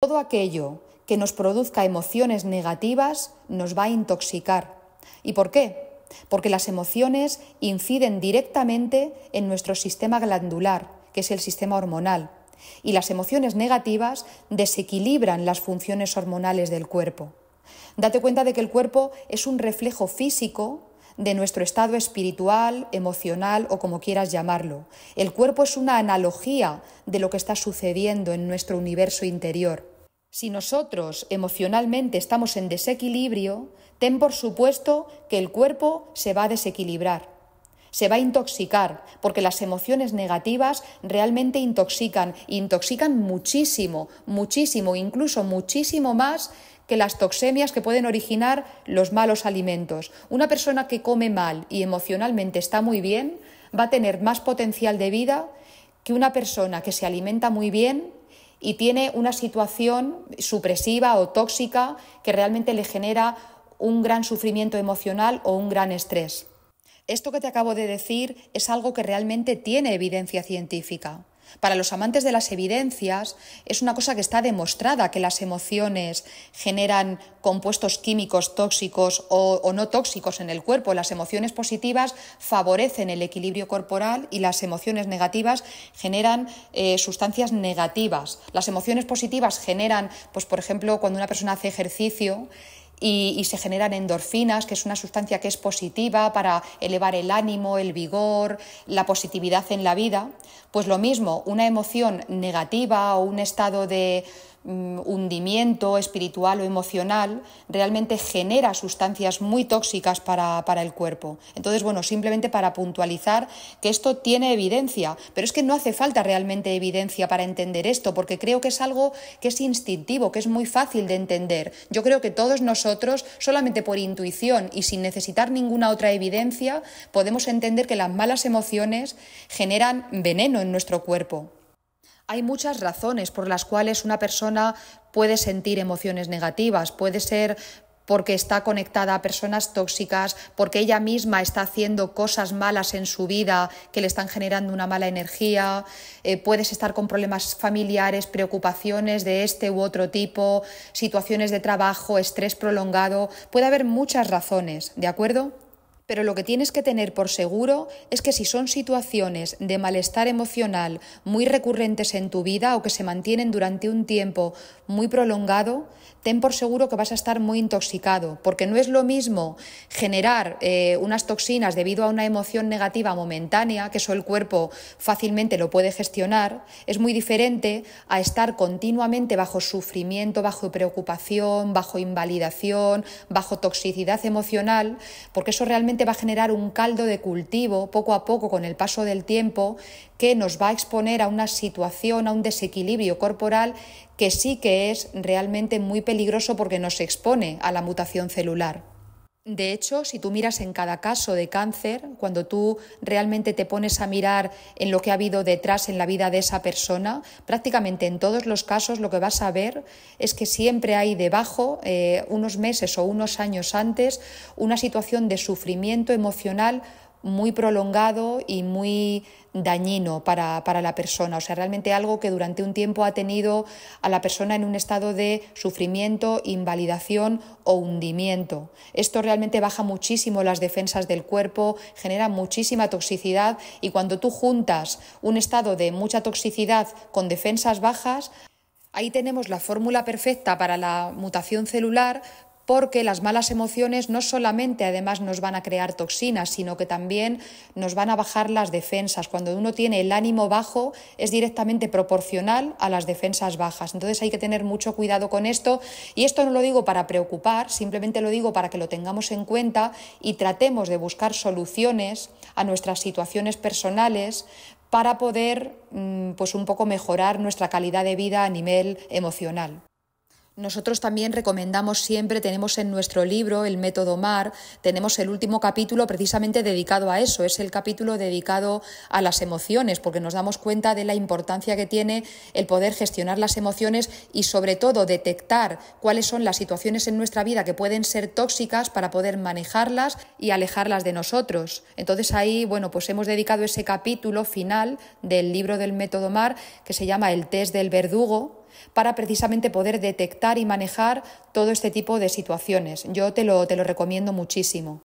Todo aquello que nos produzca emociones negativas nos va a intoxicar. ¿Y por qué? Porque las emociones inciden directamente en nuestro sistema glandular, que es el sistema hormonal, y las emociones negativas desequilibran las funciones hormonales del cuerpo. Date cuenta de que el cuerpo es un reflejo físico de nuestro estado espiritual, emocional o como quieras llamarlo. El cuerpo es una analogía de lo que está sucediendo en nuestro universo interior. Si nosotros emocionalmente estamos en desequilibrio, ten por supuesto que el cuerpo se va a desequilibrar, se va a intoxicar, porque las emociones negativas realmente intoxican, intoxican muchísimo, muchísimo, incluso muchísimo más que las toxemias que pueden originar los malos alimentos. Una persona que come mal y emocionalmente está muy bien va a tener más potencial de vida que una persona que se alimenta muy bien y tiene una situación supresiva o tóxica que realmente le genera un gran sufrimiento emocional o un gran estrés. Esto que te acabo de decir es algo que realmente tiene evidencia científica. Para los amantes de las evidencias, es una cosa que está demostrada, que las emociones generan compuestos químicos tóxicos o, no tóxicos en el cuerpo. Las emociones positivas favorecen el equilibrio corporal y las emociones negativas generan eh, sustancias negativas. Las emociones positivas generan, pues, por ejemplo, cuando una persona hace ejercicio, y, se generan endorfinas, que es una sustancia que es positiva para elevar el ánimo, el vigor, la positividad en la vida, pues lo mismo, una emoción negativa o un estado de, Mm, hundimiento espiritual o emocional realmente genera sustancias muy tóxicas para, para, el cuerpo. Entonces, bueno, simplemente para puntualizar que esto tiene evidencia, pero es que no hace falta realmente evidencia para entender esto, porque creo que es algo que es instintivo, que es muy fácil de entender. Yo creo que todos nosotros, solamente por intuición y sin necesitar ninguna otra evidencia, podemos entender que las malas emociones generan veneno en nuestro cuerpo. Hay muchas razones por las cuales una persona puede sentir emociones negativas. Puede ser porque está conectada a personas tóxicas, porque ella misma está haciendo cosas malas en su vida que le están generando una mala energía, eh, puedes estar con problemas familiares, preocupaciones de este u otro tipo, situaciones de trabajo, estrés prolongado, puede haber muchas razones, ¿de acuerdo? Pero lo que tienes que tener por seguro es que si son situaciones de malestar emocional muy recurrentes en tu vida o que se mantienen durante un tiempo muy prolongado, ten por seguro que vas a estar muy intoxicado, porque no es lo mismo generar eh, unas toxinas debido a una emoción negativa momentánea, que eso el cuerpo fácilmente lo puede gestionar, es muy diferente a estar continuamente bajo sufrimiento, bajo preocupación, bajo invalidación, bajo toxicidad emocional, porque eso realmente va a generar un caldo de cultivo poco a poco con el paso del tiempo que nos va a exponer a una situación, a un desequilibrio corporal que sí que es realmente muy peligroso porque nos expone a la mutación celular. De hecho, si tú miras en cada caso de cáncer, cuando tú realmente te pones a mirar en lo que ha habido detrás en la vida de esa persona, prácticamente en todos los casos lo que vas a ver es que siempre hay debajo, eh, unos meses o unos años antes, una situación de sufrimiento emocional muy prolongado y muy dañino para, la persona. O sea, realmente algo que durante un tiempo ha tenido a la persona en un estado de sufrimiento, invalidación o hundimiento. Esto realmente baja muchísimo las defensas del cuerpo, genera muchísima toxicidad y cuando tú juntas un estado de mucha toxicidad con defensas bajas, Ahí tenemos la fórmula perfecta para la mutación celular, porque las malas emociones no solamente además nos van a crear toxinas, sino que también nos van a bajar las defensas. Cuando uno tiene el ánimo bajo es directamente proporcional a las defensas bajas. Entonces hay que tener mucho cuidado con esto y esto no lo digo para preocupar, simplemente lo digo para que lo tengamos en cuenta y tratemos de buscar soluciones a nuestras situaciones personales para poder mm, pues un poco mejorar nuestra calidad de vida a nivel emocional. Nosotros también recomendamos siempre, tenemos en nuestro libro El método MAR, tenemos el último capítulo precisamente dedicado a eso, es el capítulo dedicado a las emociones, porque nos damos cuenta de la importancia que tiene el poder gestionar las emociones y sobre todo detectar cuáles son las situaciones en nuestra vida que pueden ser tóxicas para poder manejarlas y alejarlas de nosotros. Entonces ahí, bueno, pues hemos dedicado ese capítulo final del libro del método MAR que se llama El test del verdugo para precisamente poder detectar y manejar todo este tipo de situaciones. Yo te lo, recomiendo muchísimo.